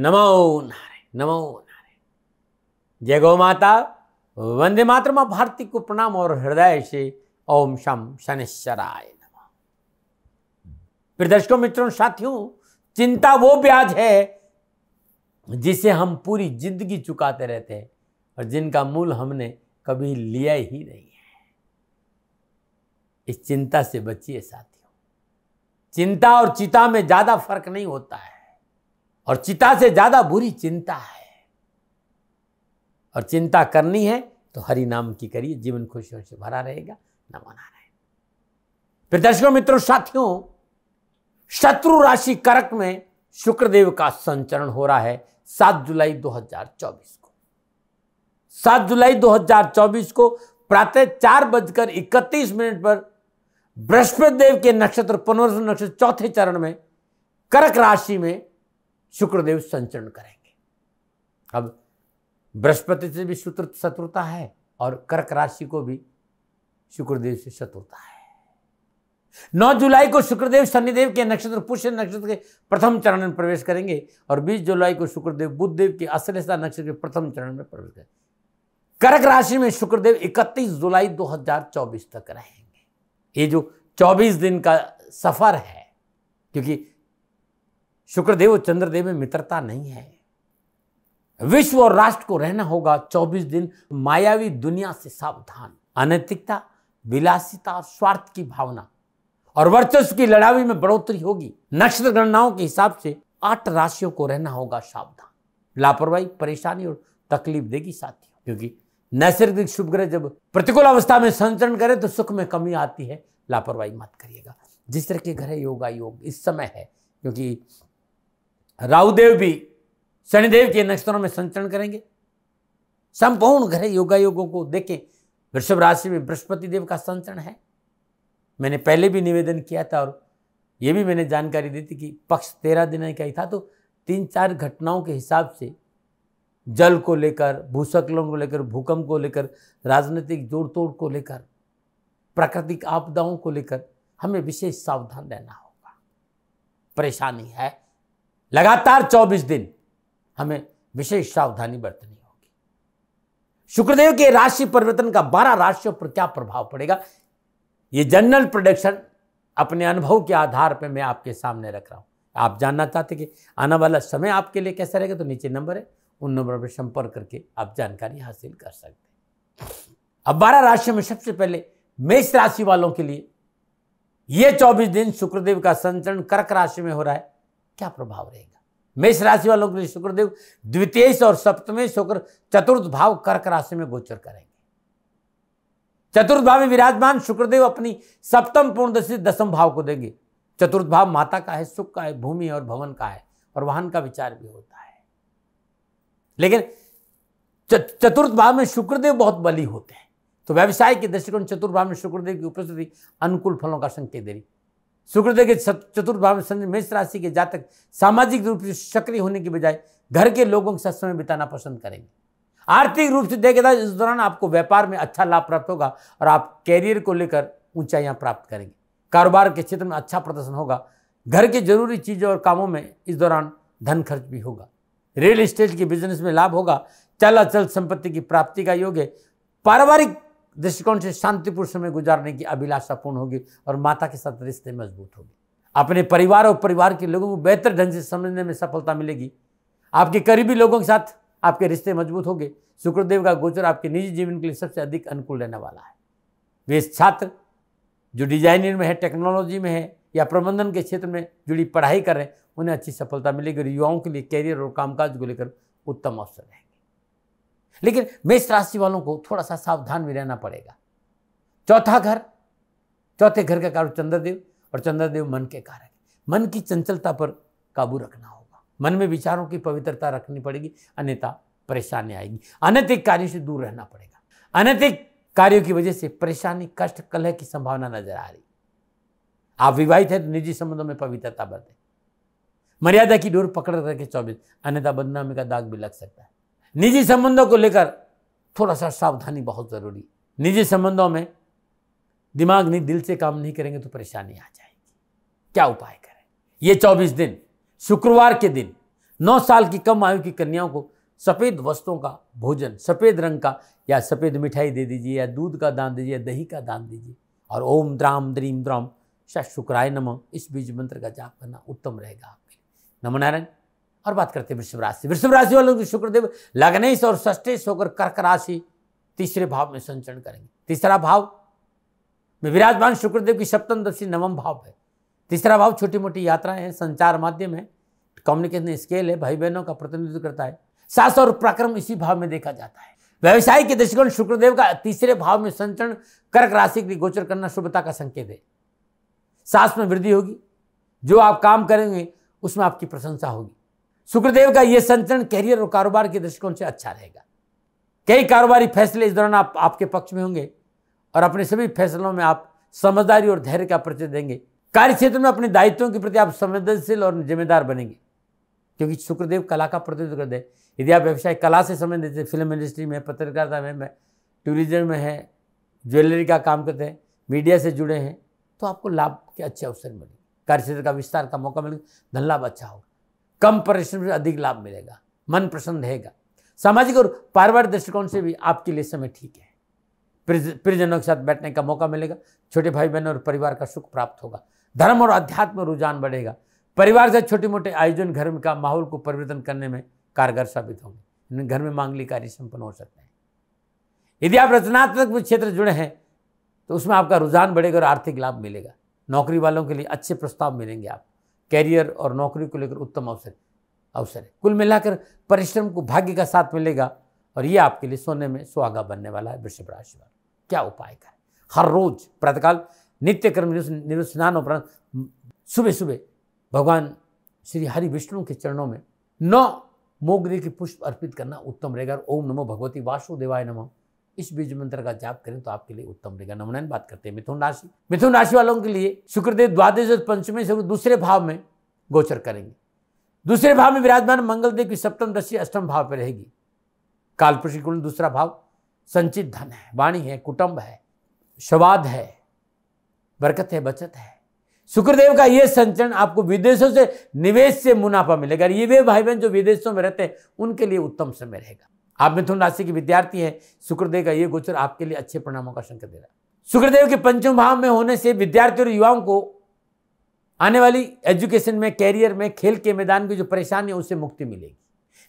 नमो नारायण नमो नारायण जय गौ माता वंदे मातर माँ भारती को प्रणाम और हृदय से ओम शम शनिश्चराय नमः प्रिय दर्शकों मित्रों साथियों चिंता वो ब्याज है जिसे हम पूरी जिंदगी चुकाते रहते हैं और जिनका मूल हमने कभी लिया ही नहीं है इस चिंता से बचिए साथियों चिंता और चिता में ज़्यादा फर्क नहीं होता है और चिता से ज़्यादा बुरी चिंता है और चिंता करनी है तो हरि नाम की करिए जीवन खुशियों से भरा रहेगा न मना रहे फिर दर्शकों मित्रों साथियों शत्रु राशि करक में शुक्रदेव का संचरण हो रहा है सात जुलाई 2024 को सात जुलाई 2024 को प्रातः चार बजकर इकतीस मिनट पर बृहस्पति देव के नक्षत्र पुनर्स नक्षत्र चौथे चरण में करक राशि में शुक्रदेव संचरण करेंगे अब बृहस्पति से भी शुक्र शत्रुता है और कर्क राशि को भी शुक्रदेव से शत्रुता है 9 जुलाई को शुक्रदेव शनिदेव के नक्षत्र पुष्य नक्षत्र के प्रथम चरण में प्रवेश करेंगे और 20 जुलाई को शुक्रदेव बुद्धदेव के अश्लेषा नक्षत्र के प्रथम चरण में प्रवेश करेंगे कर्क राशि में शुक्रदेव 31 जुलाई 2024 तक रहेंगे ये जो 24 दिन का सफर है क्योंकि शुक्रदेव और चंद्रदेव में मित्रता नहीं है विश्व और राष्ट्र को रहना होगा 24 दिन मायावी दुनिया से सावधान अनैतिकता विलासिता और स्वार्थ की भावना और वर्चस्व की लड़ावी में बढ़ोतरी होगी नक्षत्र गणनाओं के हिसाब से आठ राशियों को रहना होगा सावधान लापरवाही परेशानी और तकलीफ देगी साथियों क्योंकि नैसर्गिक शुभ ग्रह जब प्रतिकूल अवस्था में संचरण करे तो सुख में कमी आती है लापरवाही मत करिएगा जिस तरह के है योगा योग इस समय है क्योंकि राहुदेव भी शनिदेव के नक्षत्रों में संचरण करेंगे संपूर्ण ग्रह योगा योगों को देखें वृषभ राशि में बृहस्पति देव का संचरण है मैंने पहले भी निवेदन किया था और ये भी मैंने जानकारी दी थी कि पक्ष तेरह दिन का ही था तो तीन चार घटनाओं के हिसाब से जल को लेकर भूसकलों को लेकर भूकंप को लेकर राजनीतिक जोड़ तोड़ को लेकर प्राकृतिक आपदाओं को लेकर हमें विशेष सावधान रहना होगा परेशानी है लगातार 24 दिन हमें विशेष सावधानी बरतनी होगी शुक्रदेव के राशि परिवर्तन का 12 राशियों पर क्या प्रभाव पड़ेगा यह जनरल प्रोडक्शन अपने अनुभव के आधार पर मैं आपके सामने रख रहा हूं आप जानना चाहते कि आने वाला समय आपके लिए कैसा रहेगा तो नीचे नंबर है उन नंबर पर संपर्क करके आप जानकारी हासिल कर सकते हैं अब बारह राशियों में सबसे पहले मेष राशि वालों के लिए यह चौबीस दिन शुक्रदेव का संचरण कर्क राशि में हो रहा है क्या प्रभाव रहेगा मेष राशि वालों के लिए शुक्रदेव द्वितीय और सप्तमेश होकर चतुर्थ भाव कर्क राशि में गोचर करेंगे चतुर्थ भाव में विराजमान शुक्रदेव अपनी सप्तम पूर्णदशी दसम भाव को देंगे चतुर्थ भाव माता का है सुख का है भूमि और भवन का है और वाहन का विचार भी होता है लेकिन चतुर्थ भाव में शुक्रदेव बहुत बली होते हैं तो व्यवसाय के दृष्टिकोण चतुर्थ भाव में शुक्रदेव की उपस्थिति अनुकूल फलों का संकेत दे रही शुक्रदेव के चतुर्थ भाव में मेष राशि के जातक सामाजिक रूप से सक्रिय होने की बजाय घर के लोगों के साथ समय बिताना पसंद करेंगे आर्थिक रूप से देखेगा तो इस दौरान आपको व्यापार में अच्छा लाभ प्राप्त होगा और आप कैरियर को लेकर ऊंचाइयां प्राप्त करेंगे कारोबार के क्षेत्र में अच्छा प्रदर्शन होगा घर के जरूरी चीज़ों और कामों में इस दौरान धन खर्च भी होगा रियल एस्टेट के बिजनेस में लाभ होगा चल अचल संपत्ति की प्राप्ति का योग है पारिवारिक दृष्टिकोण से शांतिपूर्ण समय गुजारने की अभिलाषा पूर्ण होगी और माता के साथ रिश्ते मजबूत होंगे अपने परिवार और परिवार के लोगों को बेहतर ढंग से समझने में सफलता मिलेगी आपके करीबी लोगों के साथ आपके रिश्ते मजबूत होंगे शुक्रदेव का गोचर आपके निजी जीवन के लिए सबसे अधिक अनुकूल रहने वाला है वे छात्र जो डिजाइनिंग में है टेक्नोलॉजी में है या प्रबंधन के क्षेत्र में जुड़ी पढ़ाई कर रहे हैं उन्हें अच्छी सफलता मिलेगी और युवाओं के लिए कैरियर और कामकाज को लेकर उत्तम अवसर रहेगा लेकिन मेष राशि वालों को थोड़ा सा सावधान भी रहना पड़ेगा चौथा घर चौथे घर का कारण चंद्रदेव और चंद्रदेव मन के कारण मन की चंचलता पर काबू रखना होगा मन में विचारों की पवित्रता रखनी पड़ेगी अन्यथा परेशानी आएगी अनैतिक कार्यों से दूर रहना पड़ेगा अनैतिक कार्यों की वजह से परेशानी कष्ट कलह की संभावना नजर आ रही आप विवाहित हैं तो निजी संबंधों में पवित्रता बरतें मर्यादा की डोर पकड़ करके चौबीस अन्यथा बदनामी का दाग भी लग सकता है निजी संबंधों को लेकर थोड़ा सा सावधानी बहुत ज़रूरी निजी संबंधों में दिमाग नहीं दिल से काम नहीं करेंगे तो परेशानी आ जाएगी क्या उपाय करें ये चौबीस दिन शुक्रवार के दिन नौ साल की कम आयु की कन्याओं को सफ़ेद वस्तुओं का भोजन सफ़ेद रंग का या सफ़ेद मिठाई दे दीजिए या दूध का दान दीजिए या दही का दान दीजिए और ओम द्राम द्रीम द्राम शाह शुक्राय नम इस बीज मंत्र का जाप करना उत्तम रहेगा आपके लिए नमो नारायण और बात करते हैं वृषभ राशि वृषभ राशि वालों की शुक्रदेव लग्नेश और षष्टेश होकर कर्क राशि तीसरे भाव में संचरण करेंगे तीसरा भाव में विराजमान शुक्रदेव की सप्तम दशि नवम भाव है तीसरा भाव छोटी मोटी यात्राएं हैं संचार माध्यम है कम्युनिकेशन स्केल है भाई बहनों का प्रतिनिधित्व करता है सास और प्राक्रम इसी भाव में देखा जाता है व्यवसाय के दृष्टिकोण शुक्रदेव का तीसरे भाव में संचरण कर्क राशि के गोचर करना शुभता का संकेत है सास में वृद्धि होगी जो आप काम करेंगे उसमें आपकी प्रशंसा होगी शुक्रदेव का यह संचरण कैरियर और कारोबार के दृष्टिकोण से अच्छा रहेगा कई कारोबारी फैसले इस दौरान आप आपके पक्ष में होंगे और अपने सभी फैसलों में आप समझदारी और धैर्य का परिचय देंगे कार्य क्षेत्र में अपने दायित्वों के प्रति आप संवेदनशील और जिम्मेदार बनेंगे क्योंकि शुक्रदेव कला का प्रतिनिधित्व करते हैं यदि आप व्यवसाय कला से संबंधित हैं फिल्म इंडस्ट्री में पत्रकारिता में, में टूरिज्म में है ज्वेलरी का काम करते हैं मीडिया से जुड़े हैं तो आपको लाभ के अच्छे अवसर मिलेंगे कार्य क्षेत्र का विस्तार का मौका मिलेगा धन लाभ अच्छा होगा कम परिश्रम से अधिक लाभ मिलेगा मन प्रसन्न रहेगा सामाजिक और पारिवारिक दृष्टिकोण से भी आपके लिए समय ठीक है परिजनों के साथ बैठने का मौका मिलेगा छोटे भाई बहनों और परिवार का सुख प्राप्त होगा धर्म और अध्यात्म रुझान बढ़ेगा परिवार से छोटे मोटे आयोजन घर का माहौल को परिवर्तन करने में कारगर साबित होंगे घर में मांगली कार्य संपन्न हो सकते हैं यदि आप रचनात्मक क्षेत्र जुड़े हैं तो उसमें आपका रुझान बढ़ेगा और आर्थिक लाभ मिलेगा नौकरी वालों के लिए अच्छे प्रस्ताव मिलेंगे आप कैरियर और नौकरी को लेकर उत्तम अवसर अवसर है कुल मिलाकर परिश्रम को भाग्य का साथ मिलेगा और ये आपके लिए सोने में सुहागा बनने वाला है वृषभ राशि वाला क्या उपाय करें हर रोज प्रातःकाल नित्य कर्म निरुस्नान उपरांत सुबह सुबह भगवान श्री हरि विष्णु के चरणों में नौ मोगरे के पुष्प अर्पित करना उत्तम रहेगा ओम नमो भगवती वासुदेवाय नमो इस बीज मंत्र का जाप करें तो आपके लिए उत्तम रहेगा नमनयन बात करते हैं मिथुन राशि मिथुन राशि वालों के लिए शुक्रदेव द्वादश और पंचमी से दूसरे भाव में गोचर करेंगे दूसरे भाव में विराजमान मंगलदेव की सप्तम दशि अष्टम भाव पर रहेगी कालपुरुष कुल दूसरा भाव संचित धन है वाणी है कुटुंब है स्वाद है बरकत है बचत है शुक्रदेव का यह संचरण आपको विदेशों से निवेश से मुनाफा मिलेगा ये वे भाई बहन जो विदेशों में रहते हैं उनके लिए उत्तम समय रहेगा आप मिथुन राशि के विद्यार्थी हैं शुक्रदेव का ये गोचर आपके लिए अच्छे परिणामों का संकेत दे रहा है शुक्रदेव के पंचम भाव में होने से विद्यार्थियों और युवाओं को आने वाली एजुकेशन में कैरियर में खेल के मैदान की जो परेशानी है उससे मुक्ति मिलेगी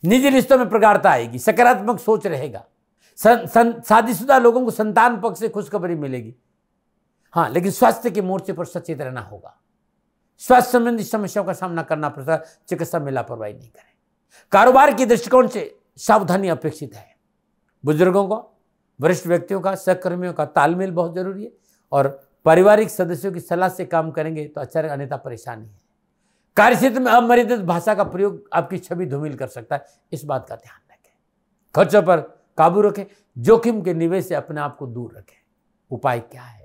निजी रिश्तों में प्रगाढ़ता आएगी सकारात्मक सोच रहेगा शादीशुदा लोगों को संतान पक्ष से खुशखबरी मिलेगी हाँ लेकिन स्वास्थ्य के मोर्चे पर सचेत रहना होगा स्वास्थ्य संबंधी समस्याओं का सामना करना पड़ता चिकित्सा में लापरवाही नहीं करें कारोबार के दृष्टिकोण से सावधानी अपेक्षित है बुजुर्गों का वरिष्ठ व्यक्तियों का सहकर्मियों का तालमेल बहुत जरूरी है और पारिवारिक सदस्यों की सलाह से काम करेंगे तो अच्छा अन्यथा परेशानी है कार्यक्षेत्र में अमर्यादित भाषा का प्रयोग आपकी छवि धूमिल कर सकता है इस बात का ध्यान रखें खर्चों पर काबू रखें जोखिम के निवेश से अपने आप को दूर रखें उपाय क्या है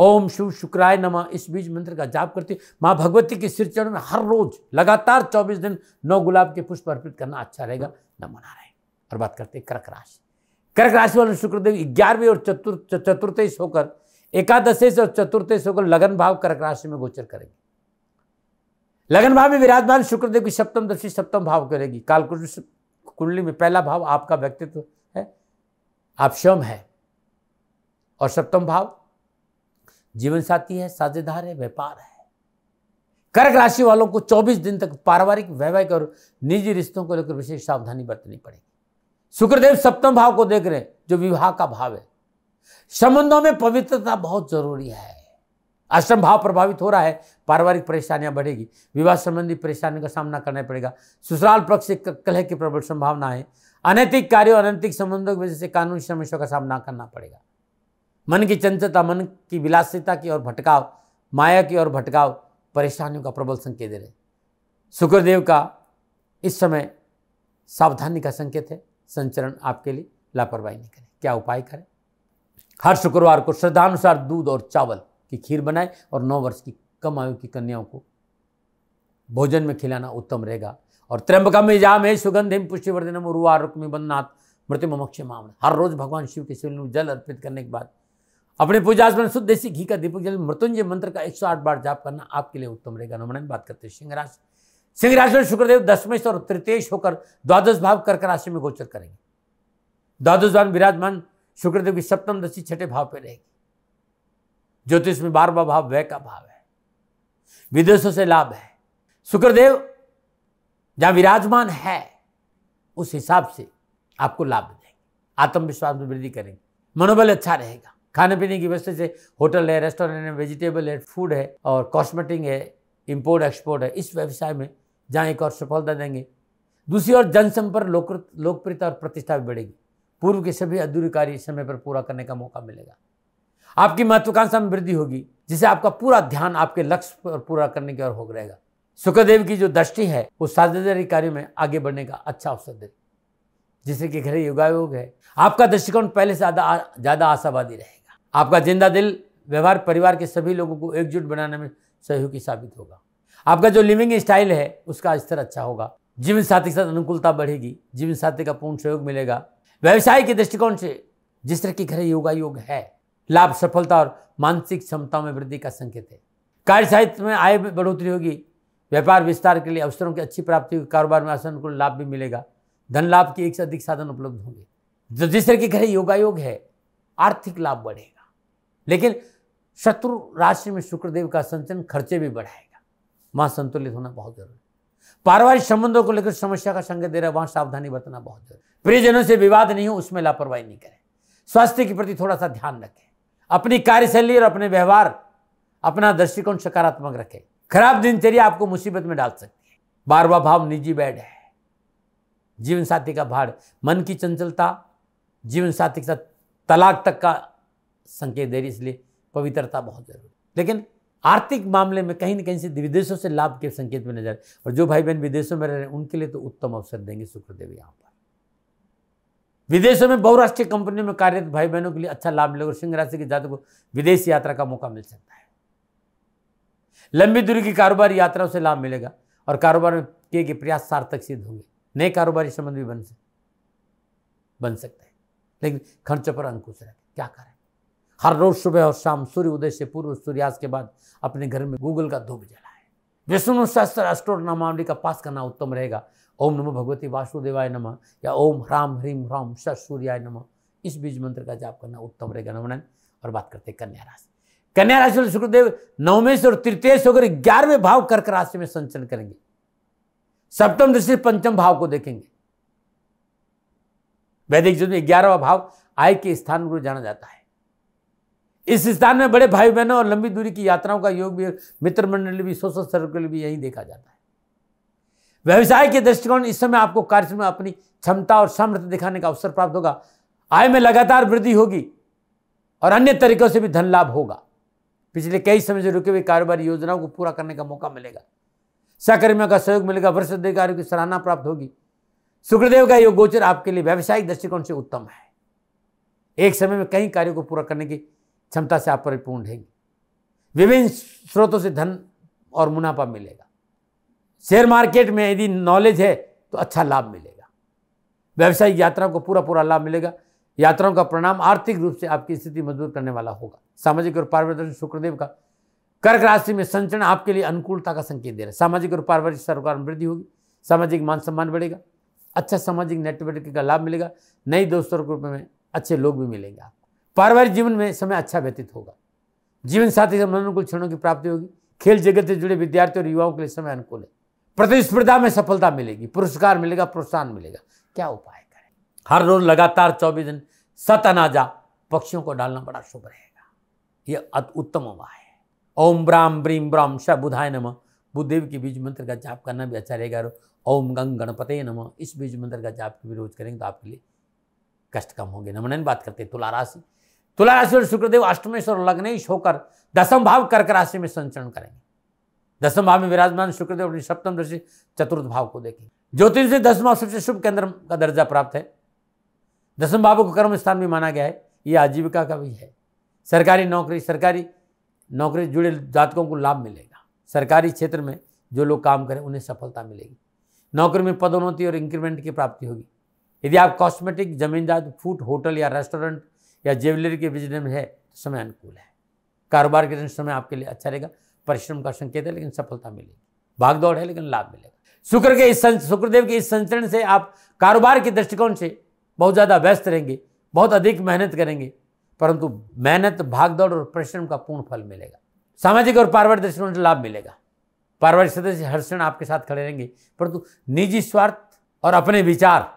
ओम शिव शुक्राय नमः इस बीज मंत्र का जाप करते माँ भगवती के सिर चरण में हर रोज लगातार 24 दिन नौ गुलाब के पुष्प अर्पित करना अच्छा रहेगा नमो नारायण और बात करते कर्क राशि कर्क राशि वाले शुक्रदेव ग्यारहवीं और चतुर्थ चतुर्थेश होकर एकादशेश और चतुर्थेश होकर लगन भाव कर्क राशि में गोचर करेंगे लगन भाव में विराजमान शुक्रदेव की सप्तम दशी सप्तम भाव करेगी कालकुंड कुंडली में पहला भाव आपका व्यक्तित्व है आप स्वयं है और सप्तम भाव जीवन साथी है साझेदार है व्यापार है कर्क राशि वालों को 24 दिन तक पारिवारिक वैवाहिक और निजी रिश्तों को लेकर विशेष सावधानी बरतनी पड़ेगी शुक्रदेव सप्तम भाव को देख रहे हैं जो विवाह का भाव है संबंधों में पवित्रता बहुत जरूरी है अष्टम भाव प्रभावित हो रहा है पारिवारिक परेशानियां बढ़ेगी विवाह संबंधी परेशानियों का सामना करना पड़ेगा ससुराल पक्ष से कलह की प्रबल संभावना है अनैतिक कार्यों अनैतिक संबंधों की वजह से कानूनी समस्याओं का सामना करना पड़ेगा मन की चंचलता मन की विलासिता की ओर भटकाव माया की ओर भटकाव परेशानियों का प्रबल संकेत दे रहे शुक्रदेव का इस समय सावधानी का संकेत है संचरण आपके लिए लापरवाही नहीं करें क्या उपाय करें हर शुक्रवार को श्रद्धानुसार दूध और चावल की खीर बनाएं और नौ वर्ष की कम आयु की कन्याओं को भोजन में खिलाना उत्तम रहेगा और में जाम है सुगंध हिम पुष्टिवर्धनम उर्वा रुक्मी बंदनाथ मृत्यु मोक्ष मामला हर रोज भगवान शिव के शिवलिंग जल अर्पित करने के बाद अपने स्मरण शुद्ध देसी घी का दीपक जल मृत्युंजय मंत्र का 108 बार जाप करना आपके लिए उत्तम रहेगा नमन बात करते हैं सिंह राशि सिंह राशि में शुक्रदेव दशमेश और तृतीय होकर द्वादश भाव कर्क राशि में गोचर करेंगे द्वादश भाव विराजमान शुक्रदेव की सप्तम दशी छठे भाव पर रहेगी ज्योतिष में बारवा भाव व्यय का भाव है विदेशों से लाभ है शुक्रदेव जहां विराजमान है उस हिसाब से आपको लाभ देंगे आत्मविश्वास में वृद्धि करेंगे मनोबल अच्छा रहेगा खाने पीने की व्यवस्था से होटल है रेस्टोरेंट है वेजिटेबल है फूड है और कॉस्मेटिक है इम्पोर्ट एक्सपोर्ट है इस व्यवसाय में जहाँ एक और सफलता देंगे दूसरी ओर जनसंपर्क लोक लोकप्रियता और प्रतिष्ठा भी बढ़ेगी पूर्व के सभी अधूरी कार्य समय पर पूरा करने का मौका मिलेगा आपकी महत्वाकांक्षा में वृद्धि होगी जिसे आपका पूरा ध्यान आपके लक्ष्य पर पूरा करने की ओर हो रहेगा सुखदेव की जो दृष्टि है वो साझेदारी कार्य में आगे बढ़ने का अच्छा अवसर देगी जिससे कि घरे योगायोग है आपका दृष्टिकोण पहले से ज़्यादा ज़्यादा आशावादी रहेगा आपका जिंदा दिल व्यवहार परिवार के सभी लोगों को एकजुट बनाने में सहयोगी साबित होगा आपका जो लिविंग स्टाइल है उसका स्तर अच्छा होगा जीवन साथी के साथ अनुकूलता बढ़ेगी जीवन साथी का पूर्ण सहयोग मिलेगा व्यवसाय के दृष्टिकोण से जिस तरह की घर योगा योग है लाभ सफलता और मानसिक क्षमता में वृद्धि का संकेत है कार्य साहित्य में आय में बढ़ोतरी होगी व्यापार विस्तार के लिए अवसरों की अच्छी प्राप्ति होगी कारोबार में आसान अनुकूल लाभ भी मिलेगा धन लाभ के एक से अधिक साधन उपलब्ध होंगे जो जिस तरह की घर योगा योग है आर्थिक लाभ बढ़ेगा लेकिन शत्रु राशि में शुक्रदेव का संचन खर्चे भी बढ़ाएगा वहाँ संतुलित होना बहुत जरूरी है पारिवारिक संबंधों को लेकर समस्या का संकेत दे रहा है वहां सावधानी बरतना बहुत जरूरी प्रियजनों से विवाद नहीं हो उसमें लापरवाही नहीं करें स्वास्थ्य के प्रति थोड़ा सा ध्यान रखें अपनी कार्यशैली और अपने व्यवहार अपना दृष्टिकोण सकारात्मक रखें खराब दिनचर्या आपको मुसीबत में डाल सकती है बारवा भाव निजी बैड है जीवन साथी का भाड़ मन की चंचलता जीवन साथी के साथ तलाक तक का संकेत दे रही इसलिए पवित्रता बहुत जरूरी लेकिन आर्थिक मामले में कहीं ना कहीं से विदेशों से लाभ के संकेत में नजर और जो भाई बहन विदेशों में रह रहे हैं उनके लिए तो उत्तम अवसर देंगे शुक्रदेव यहाँ पर विदेशों में बहुराष्ट्रीय कंपनियों में कार्यरत भाई बहनों के लिए अच्छा लाभ मिलेगा और सिंह राशि के जातक को विदेश यात्रा का मौका मिल सकता है लंबी दूरी की कारोबार यात्राओं से लाभ मिलेगा और कारोबार में किए गए प्रयास सार्थक सिद्ध होंगे नए कारोबारी संबंध भी बन सकते बन सकते हैं लेकिन खर्चों पर अंकुश रखें क्या करें हर रोज़ सुबह और शाम सूर्य उदय से पूर्व सूर्यास्त के बाद अपने घर में गूगल का धूप है विष्णु शास्त्र अष्टोर नामावली का पास करना उत्तम रहेगा ओम नमो भगवती वासुदेवाय नमः या ओम ह्राम ह्रीम ह्राम सूर्याय नमः इस बीज मंत्र का जाप करना उत्तम रहेगा नमन और बात करते हैं कन्या राशि कन्या राशि वाले शुक्रदेव नवमें से और तृतीय से होकर ग्यारहवें भाव कर्क राशि में संचरण करेंगे सप्तम दृष्टि पंचम भाव को देखेंगे वैदिक युद्ध में ग्यारहवा भाव आय के स्थान को जाना जाता है इस स्थान में बड़े भाई बहनों और लंबी दूरी की यात्राओं का योग भी मित्र मंडल भी सोशल सर्कल भी यही देखा जाता है व्यवसाय के दृष्टिकोण इस समय आपको कार्य में अपनी क्षमता और सामर्थ्य दिखाने का अवसर प्राप्त होगा आय में लगातार वृद्धि होगी और अन्य तरीकों से भी धन लाभ होगा पिछले कई समय से रुके हुए कारोबारी योजनाओं को पूरा करने का मौका मिलेगा सहकर्मियों का सहयोग मिलेगा वरिष्ठ अधिकारियों की सराहना प्राप्त होगी शुक्रदेव का योग गोचर आपके लिए व्यावसायिक दृष्टिकोण से उत्तम है एक समय में कई कार्यों को पूरा करने की क्षमता से आप परिपूर्ण रहेंगे विभिन्न स्रोतों से धन और मुनाफा मिलेगा शेयर मार्केट में यदि नॉलेज है तो अच्छा लाभ मिलेगा व्यावसायिक यात्राओं को पूरा पूरा लाभ मिलेगा यात्राओं का परिणाम आर्थिक रूप से आपकी स्थिति मजबूत करने वाला होगा सामाजिक और पारिवारिक शुक्रदेव का कर्क राशि में संचरण आपके लिए अनुकूलता का संकेत दे रहा है सामाजिक और पारिवारिक सरोकार में वृद्धि होगी सामाजिक मान सम्मान बढ़ेगा अच्छा सामाजिक नेटवर्क का लाभ मिलेगा नई दोस्तों के रूप में अच्छे लोग भी मिलेंगे आपको पारिवारिक जीवन में समय अच्छा व्यतीत होगा जीवन साथी से मनोकूल क्षणों की प्राप्ति होगी खेल जगत से जुड़े विद्यार्थी और युवाओं के लिए समय अनुकूल है प्रतिस्पर्धा में सफलता मिलेगी पुरस्कार मिलेगा प्रोत्साहन मिलेगा क्या उपाय करें हर रोज लगातार चौबीस दिन सत अनाजा पक्षियों को डालना बड़ा शुभ रहेगा यह उत्तम उपाय है ओम ब्राम ब्रीम ब्राम श बुधाय नम बुद्धदेव के बीज मंत्र का जाप करना भी अच्छा रहेगा ओम गंग गणपते नम इस बीज मंत्र का जाप भी रोज करेंगे तो आपके लिए कष्ट कम होंगे नमन बात करते तुला राशि तुला राशि और शुक्रदेव अष्टमेश्वर लग्नेश होकर दसम भाव कर्क राशि में संचरण करेंगे दसम भाव में विराजमान शुक्रदेव अपनी सप्तम दृष्टि चतुर्थ भाव को देखेंगे ज्योतिष से दसम भाव सबसे शुभ केंद्र का दर्जा प्राप्त है दसम भाव को कर्म स्थान भी माना गया है ये आजीविका का भी है सरकारी नौकरी सरकारी नौकरी जुड़े जातकों को लाभ मिलेगा सरकारी क्षेत्र में जो लोग काम करें उन्हें सफलता मिलेगी नौकरी में पदोन्नति और इंक्रीमेंट की प्राप्ति होगी यदि आप कॉस्मेटिक जमींदार फूड होटल या रेस्टोरेंट या ज्वेलरी के बिजनेस में है तो समय अनुकूल है कारोबार के दिन समय आपके लिए अच्छा रहेगा परिश्रम का संकेत है लेकिन सफलता मिलेगी भागदौड़ है लेकिन लाभ मिलेगा शुक्र के इस शुक्रदेव के इस संचरण से आप कारोबार के दृष्टिकोण से बहुत ज़्यादा व्यस्त रहेंगे बहुत अधिक मेहनत करेंगे परंतु मेहनत भागदौड़ और परिश्रम का पूर्ण फल मिलेगा सामाजिक और पारिवारिक दृष्टिकोण से लाभ मिलेगा पारिवारिक सदस्य हर क्षण आपके साथ खड़े रहेंगे परंतु निजी स्वार्थ और अपने विचार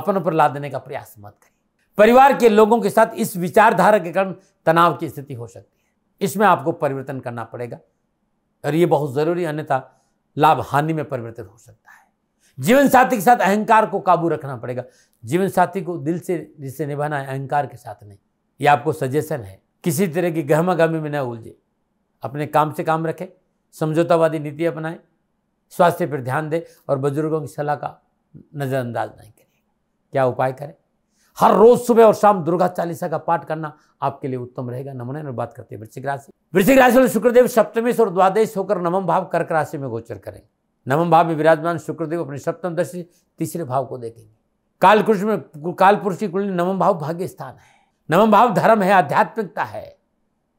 अपनों पर ला देने का प्रयास मत करें परिवार के लोगों के साथ इस विचारधारा के कारण तनाव की स्थिति हो सकती है इसमें आपको परिवर्तन करना पड़ेगा और ये बहुत ज़रूरी अन्यथा लाभ हानि में परिवर्तन हो सकता है जीवन साथी के साथ अहंकार को काबू रखना पड़ेगा जीवन साथी को दिल से जिसे निभाना है अहंकार के साथ नहीं ये आपको सजेशन है किसी तरह की गहमा गहमी में न उलझे अपने काम से काम रखें समझौतावादी नीति अपनाएं स्वास्थ्य पर ध्यान दें और बुजुर्गों की सलाह का नज़रअंदाज नहीं करें क्या उपाय करें हर रोज सुबह और शाम दुर्गा चालीसा का पाठ करना आपके लिए उत्तम रहेगा नमन और बात करते हैं वृश्चिक राशि वृश्चिक राशि वाले शुक्रदेव सप्तमेश और द्वादेश होकर नवम भाव कर्क राशि में गोचर करेंगे नवम भाव में विराजमान शुक्रदेव अपने सप्तम दशी तीसरे भाव को देखेंगे कालपुरुष में कालपुरुष की कुंडली नवम भाव भाग्य स्थान है नवम भाव धर्म है आध्यात्मिकता है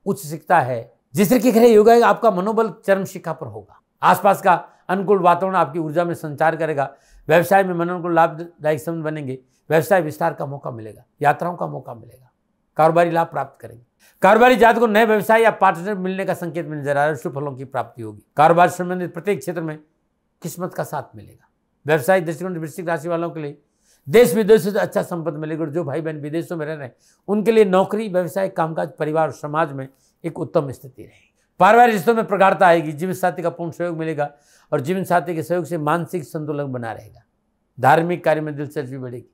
उच्च शिक्षा है जिस तरीके का योग है आपका मनोबल चरम शिखा पर होगा आसपास का अनुकूल वातावरण आपकी ऊर्जा में संचार करेगा व्यवसाय में मनोनुकूल लाभदायक संबंध बनेंगे व्यवसाय विस्तार का मौका मिलेगा यात्राओं का मौका मिलेगा कारोबारी लाभ प्राप्त करेंगे कारोबारी जात को नए व्यवसाय या पार्टनर मिलने का संकेत में नजर आ रहा है शुभ फलों की प्राप्ति होगी कारोबार संबंधित प्रत्येक क्षेत्र में किस्मत का साथ मिलेगा व्यवसाय दृष्टिकोण वृश्चिक राशि वालों के लिए देश विदेश से अच्छा संपत्ति मिलेगी और जो भाई बहन विदेशों में रह रहे हैं उनके लिए नौकरी व्यवसाय कामकाज परिवार और समाज में एक उत्तम स्थिति रहेगी पारिवारिक रिश्तों में प्रगाढ़ता आएगी जीवन साथी का पूर्ण सहयोग मिलेगा और जीवन साथी के सहयोग से मानसिक संतुलन बना रहेगा धार्मिक कार्य में दिलचस्पी बढ़ेगी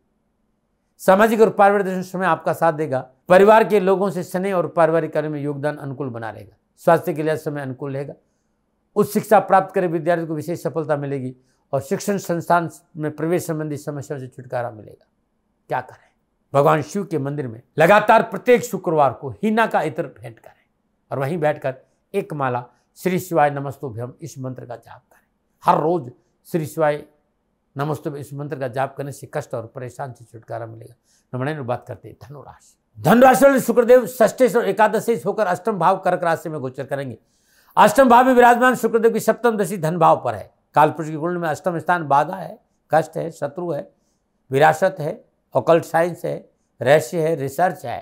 सामाजिक और पारिवारिक दृष्टि समय आपका साथ देगा परिवार के लोगों से स्नेह और पारिवारिक कार्य में योगदान अनुकूल बना रहेगा स्वास्थ्य के लिए समय अनुकूल रहेगा उच्च शिक्षा प्राप्त करे विद्यार्थी को विशेष सफलता मिलेगी और शिक्षण संस्थान में प्रवेश संबंधी समस्याओं से छुटकारा मिलेगा क्या करें भगवान शिव के मंदिर में लगातार प्रत्येक शुक्रवार को हीना का इतर भेंट करें और वहीं बैठकर एक माला श्री शिवाय नमस्तोभ्यम इस मंत्र का जाप करें हर रोज श्री शिवाय नमस्तुभ इस मंत्र का जाप करने से कष्ट और परेशान से छुटकारा मिलेगा नमण बात करते हैं धनुराशि धनुराशि वाले शुक्रदेव षष्ठेश और एकादशेश होकर अष्टम भाव कर्क राशि में गोचर करेंगे अष्टम भाव में विराजमान शुक्रदेव की सप्तम दशी धन भाव पर है कालपुरुष के कुंड में अष्टम स्थान बाधा है कष्ट है शत्रु है विरासत है ओकल्ट साइंस है रहस्य है रिसर्च है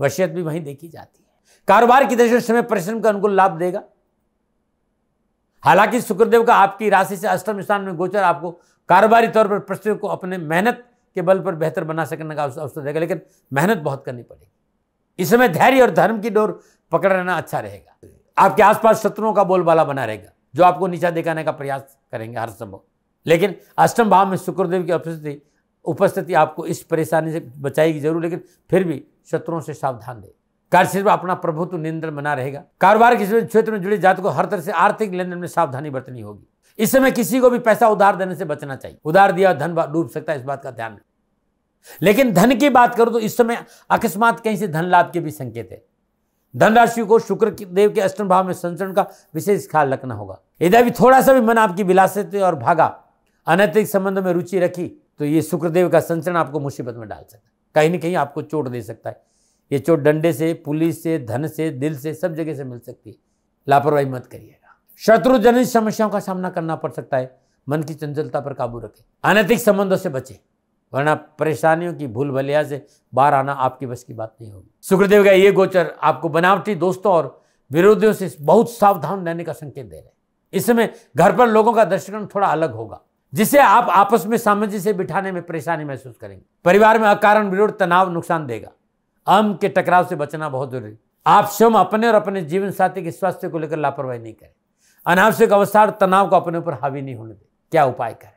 वसीयत भी वहीं देखी जाती है कारोबार की दृष्टि समय परिश्रम का अनुकूल लाभ देगा हालांकि शुक्रदेव का आपकी राशि से अष्टम स्थान में गोचर आपको कारोबारी तौर पर प्रश्न को अपने मेहनत के बल पर बेहतर बना सकने का अवसर देगा लेकिन मेहनत बहुत करनी पड़ेगी इस समय धैर्य और धर्म की डोर पकड़ रहना अच्छा रहेगा आपके आसपास शत्रुओं का बोलबाला बना रहेगा जो आपको नीचा दिखाने का प्रयास करेंगे हर संभव लेकिन अष्टम भाव में शुक्रदेव की उपस्थिति उपस्थिति आपको इस परेशानी से बचाएगी जरूर लेकिन फिर भी शत्रुओं से सावधान रहे कार्य अपना प्रभुत्व नियंत्रण बना रहेगा कारोबार के क्षेत्र में जुड़े जात को हर तरह से आर्थिक लेन देन में सावधानी बरतनी होगी इस समय किसी को भी पैसा उधार देने से बचना चाहिए उधार दिया धन डूब सकता है इस बात का ध्यान लेकिन धन की बात करो तो इस समय अकस्मात कहीं से धन लाभ के भी संकेत है धनराशि को शुक्र देव के अष्टम भाव में संचरण का विशेष ख्याल रखना होगा यदि भी थोड़ा सा भी मन आपकी विलासित और भागा अनैतिक संबंध में रुचि रखी तो ये शुक्रदेव का संचरण आपको मुसीबत में डाल सकता है कहीं ना कहीं आपको चोट दे सकता है ये चोट डंडे से पुलिस से धन से दिल से सब जगह से मिल सकती है लापरवाही मत करिएगा शत्रुजनित समस्याओं का सामना करना पड़ सकता है मन की चंचलता पर काबू रखें अनैतिक संबंधों से बचें वरना परेशानियों की भूल भलिया से बाहर आना आपकी बस की बात नहीं होगी सुखदेव का ये गोचर आपको बनावटी दोस्तों और विरोधियों से बहुत सावधान रहने का संकेत दे रहे हैं इसमें घर पर लोगों का दृष्टिकोण थोड़ा अलग होगा जिसे आप आपस में सामंजस्य से बिठाने में परेशानी महसूस करेंगे परिवार में अकारण विरोध तनाव नुकसान देगा अम के टकराव से बचना बहुत जरूरी आप स्वयं अपने और अपने जीवन साथी के स्वास्थ्य को लेकर लापरवाही नहीं करें अनावश्यक अवस्था और तनाव को अपने ऊपर हावी नहीं होने दें क्या उपाय करें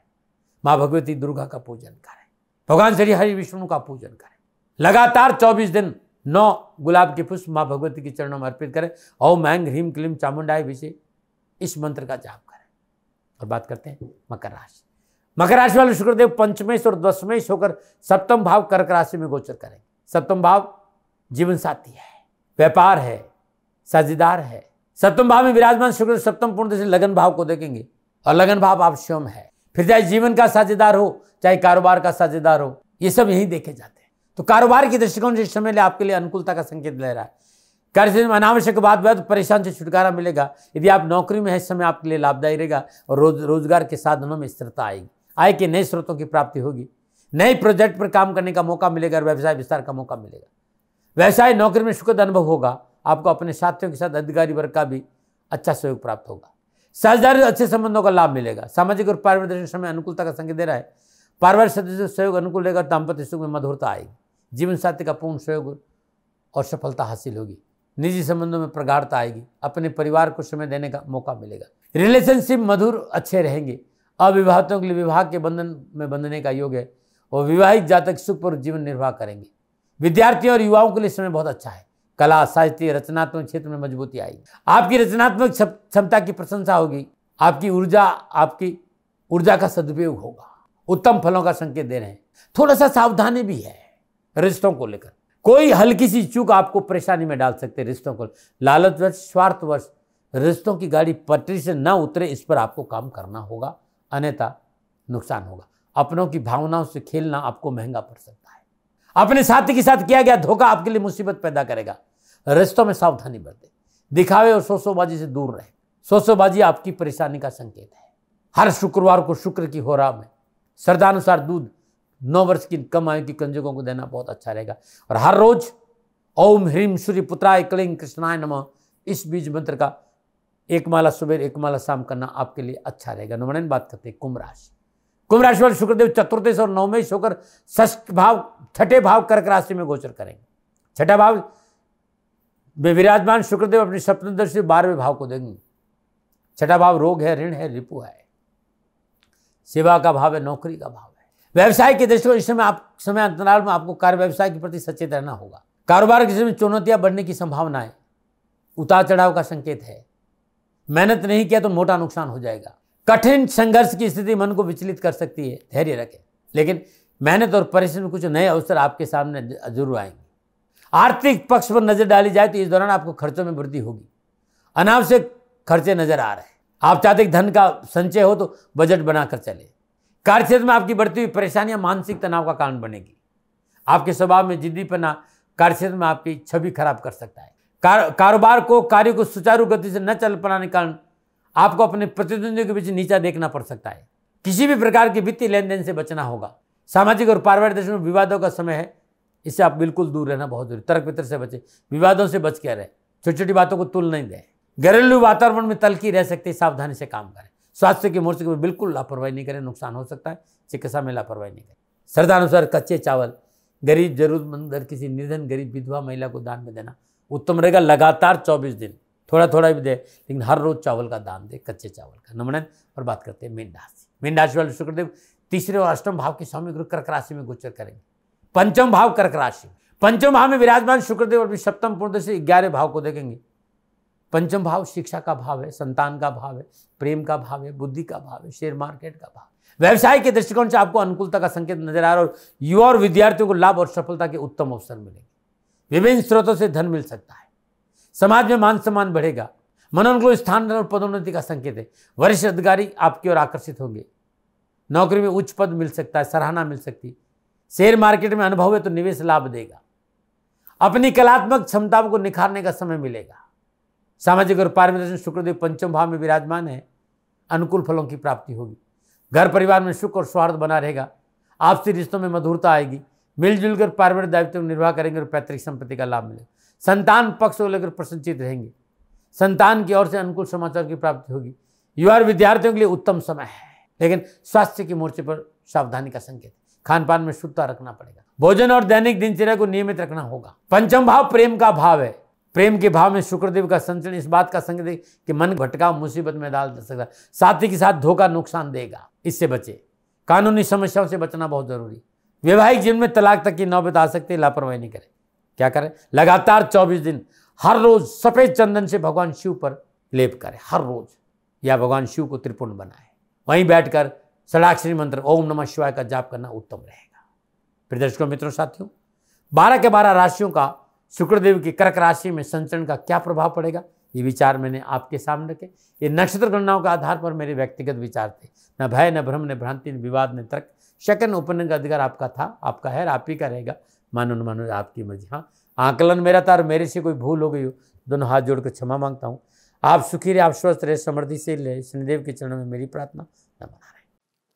माँ भगवती दुर्गा का पूजन करें भगवान श्री हरि विष्णु का पूजन करें लगातार 24 दिन नौ गुलाब के पुष्प माँ भगवती के चरणों में अर्पित करें औ मैंग ह्रीम क्लीम चामुंडाए विषय इस मंत्र का जाप करें और बात करते हैं मकर राशि मकर राशि वाले शुक्रदेव पंचमेश और दसमेश होकर सप्तम भाव कर्क राशि में गोचर करेंगे सप्तम भाव जीवन साथी है व्यापार है साझेदार है सप्तम भाव में विराजमान शुक्र सप्तम पूर्ण से लगन भाव को देखेंगे और लगन भाव आप स्वयं है फिर चाहे जीवन का साझेदार हो चाहे कारोबार का साझेदार हो ये सब यही देखे जाते हैं तो कारोबार के दृष्टिकोण से समय आपके लिए अनुकूलता का संकेत ले रहा है कार्य से अनावश्यक बात बात तो परेशान से छुटकारा मिलेगा यदि आप नौकरी में है इस समय आपके लिए लाभदायी रहेगा और रोज रोजगार के साधनों में स्थिरता आएगी आय के नए स्रोतों की प्राप्ति होगी नए प्रोजेक्ट पर काम करने का मौका मिलेगा और व्यवसाय विस्तार का मौका मिलेगा व्यवसाय नौकरी में सुखद अनुभव होगा आपको अपने साथियों के साथ अधिकारी वर्ग का भी अच्छा सहयोग प्राप्त होगा साझेदारी अच्छे संबंधों का लाभ मिलेगा सामाजिक और पारिवारिक समय अनुकूलता का संकेत दे रहा है पारिवारिक सदस्यों सहयोग अनुकूल रहेगा दाम्पत्य सुख में मधुरता आएगी जीवन साथी का पूर्ण सहयोग और सफलता हासिल होगी निजी संबंधों में प्रगाढ़ता आएगी अपने परिवार को समय देने का मौका मिलेगा रिलेशनशिप मधुर अच्छे रहेंगे अविवाहितों के लिए विवाह के बंधन में बंधने का योग है और विवाहित जातक सुख पर जीवन निर्वाह करेंगे विद्यार्थियों और युवाओं के लिए समय बहुत अच्छा है कला साहित्य रचनात्मक क्षेत्र में मजबूती आएगी आपकी रचनात्मक क्षमता की प्रशंसा होगी आपकी ऊर्जा आपकी ऊर्जा का सदुपयोग होगा उत्तम फलों का संकेत दे रहे हैं थोड़ा सा सावधानी भी है रिश्तों को लेकर कोई हल्की सी चूक आपको परेशानी में डाल सकते रिश्तों को लालच वर्ष स्वार्थ वर्ष रिश्तों की गाड़ी पटरी से न उतरे इस पर आपको काम करना होगा अन्यथा नुकसान होगा अपनों की भावनाओं से खेलना आपको महंगा पड़ सकता है अपने साथी के साथ किया गया धोखा आपके लिए मुसीबत पैदा करेगा रिश्तों में सावधानी बरते दिखावे और सोसोबाजी से दूर रहे सोसोबाजी आपकी परेशानी का संकेत है हर शुक्रवार को शुक्र की हो रहा में श्रद्धानुसार दूध नौ वर्ष की कम आयु की कंजकों को देना बहुत अच्छा रहेगा और हर रोज ओम ह्रीम सूर्य पुत्राय क्लिंग कृष्णाय नम इस बीज मंत्र का एक माला सुबह एक माला शाम करना आपके लिए अच्छा रहेगा नमन बात करते हैं कुंभ राशि कुंभ राशि वाले शुक्रदेव चतुर्देश और नवमेश होकर षष्ठ भाव छठे भाव कर्क राशि में गोचर करेंगे छठा भाव विराजमान शुक्रदेव अपने सप्तमदर्शी बारहवें भाव को देंगे छठा भाव रोग है ऋण है रिपु है सेवा का भाव है नौकरी का भाव है व्यवसाय के दृष्टि इस समय आप समय अंतराल में आपको कार्य व्यवसाय के प्रति सचेत रहना होगा कारोबार के समय चुनौतियां बढ़ने की संभावना है उतार चढ़ाव का संकेत है मेहनत नहीं किया तो मोटा नुकसान हो जाएगा कठिन संघर्ष की स्थिति मन को विचलित कर सकती है धैर्य रखें लेकिन मेहनत और परिश्रम कुछ नए अवसर आपके सामने जरूर आएंगे आर्थिक पक्ष पर नज़र डाली जाए तो इस दौरान आपको खर्चों में वृद्धि होगी अनावश्यक खर्चे नज़र आ रहे हैं आप चाहते धन का संचय हो तो बजट बनाकर चले कार्यक्षेत्र में आपकी बढ़ती हुई परेशानियां मानसिक तनाव का कारण बनेगी आपके स्वभाव में जिद्दीपना कार्यक्षेत्र में आपकी छवि खराब कर सकता है कार, कारोबार को कार्य को सुचारू गति से न चल पाने के कारण आपको अपने प्रतिद्वंदियों के बीच नीचा देखना पड़ सकता है किसी भी प्रकार के वित्तीय लेन देन से बचना होगा सामाजिक और पारिवारिक दृष्टि में विवादों का समय है इससे आप बिल्कुल दूर रहना बहुत जरूरी तर्क वितर से बचें विवादों से बच के रहे छोटी छोटी बातों को तुल नहीं दें घरेलू वातावरण में तलकी रह सकती सावधानी से काम करें स्वास्थ्य के मोर्चे में बिल्कुल लापरवाही नहीं करें नुकसान हो सकता है चिकित्सा में लापरवाही नहीं करें श्रद्धानुसार कच्चे चावल गरीब जरूरतमंद किसी निर्धन गरीब विधवा महिला को दान में देना उत्तम रहेगा लगातार चौबीस दिन थोड़ा थोड़ा भी दे लेकिन हर रोज चावल का दान दे कच्चे चावल का नमनन और बात करते हैं मीन राशि मीन राशि वाले शुक्रदेव तीसरे और अष्टम भाव के स्वामी गुरु कर्क राशि में गोचर करेंगे पंचम भाव कर्क राशि पंचम भाव में विराजमान शुक्रदेव अपने सप्तम पूर्ण से ग्यारह भाव को देखेंगे पंचम भाव शिक्षा का भाव है संतान का भाव है प्रेम का भाव है बुद्धि का भाव है शेयर मार्केट का भाव व्यवसाय के दृष्टिकोण से आपको अनुकूलता का संकेत नजर आ रहा है और युवा और विद्यार्थियों को लाभ और सफलता के उत्तम अवसर मिलेंगे विभिन्न स्रोतों से धन मिल सकता है समाज में मान सम्मान बढ़ेगा मनोनुकूल स्थान और पदोन्नति का संकेत है वरिष्ठ अधिकारी आपकी ओर आकर्षित होंगे नौकरी में उच्च पद मिल सकता है सराहना मिल सकती है शेयर मार्केट में अनुभव है तो निवेश लाभ देगा अपनी कलात्मक क्षमताओं को निखारने का समय मिलेगा सामाजिक और पारिवारिक शुक्रदेव पंचम भाव में विराजमान है अनुकूल फलों की प्राप्ति होगी घर परिवार में सुख और सौहार्द बना रहेगा आपसी रिश्तों में मधुरता आएगी मिलजुल कर पारिवारिक दायित्व निर्वाह करेंगे और पैतृक संपत्ति का लाभ मिलेगा संतान पक्ष को लेकर प्रसन्नचित रहेंगे संतान की ओर से अनुकूल समाचार की प्राप्ति होगी युवा विद्यार्थियों के लिए उत्तम समय है लेकिन स्वास्थ्य के मोर्चे पर सावधानी का संकेत खान पान में शुद्धता रखना पड़ेगा भोजन और दैनिक दिनचर्या को नियमित रखना होगा पंचम भाव प्रेम का भाव है प्रेम के भाव में शुक्रदेव का संचरण इस बात का संकेत कि मन भटकाव मुसीबत में डाल सकता है साथी के साथ धोखा नुकसान देगा इससे बचे कानूनी समस्याओं से बचना बहुत जरूरी वैवाहिक जीवन में तलाक तक की नौबत आ सकती है लापरवाही नहीं करें क्या करें लगातार 24 दिन हर रोज सफ़ेद चंदन से भगवान शिव पर लेप करें हर रोज या भगवान शिव को त्रिपुण बनाए वहीं बैठकर सलाक्षरी मंत्र ओम नमः शिवाय का जाप करना उत्तम रहेगा फिर दर्शकों मित्रों साथियों बारह के बारह राशियों का शुक्रदेव की कर्क राशि में संचरण का क्या प्रभाव पड़ेगा ये विचार मैंने आपके सामने रखे ये नक्षत्र गणनाओं के आधार पर मेरे व्यक्तिगत विचार थे न भय न भ्रम न भ्रांति न विवाद न तर्क शकन उपनयन का अधिकार आपका था आपका है आप ही का रहेगा मानो न मानो आपकी मर्जी हाँ आंकलन मेरा था और मेरे से कोई भूल हो गई हो दोनों हाथ जोड़कर क्षमा मांगता हूँ आप सुखी रहे आप स्वस्थ रहे समृद्धि से रहे शनिदेव के चरणों में मेरी प्रार्थना न मना रहे